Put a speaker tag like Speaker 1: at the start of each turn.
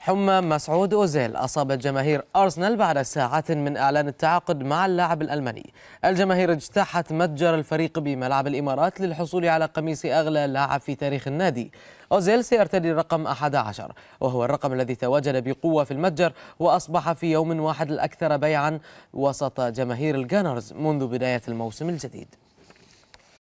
Speaker 1: حمى مسعود أوزيل أصابت جماهير أرسنال بعد ساعات من إعلان التعاقد مع اللاعب الألماني الجماهير اجتاحت متجر الفريق بملعب الإمارات للحصول على قميص أغلى لاعب في تاريخ النادي أوزيل سيرتدي الرقم 11 وهو الرقم الذي تواجد بقوة في المتجر وأصبح في يوم واحد الأكثر بيعا وسط جماهير الجانرز منذ بداية الموسم الجديد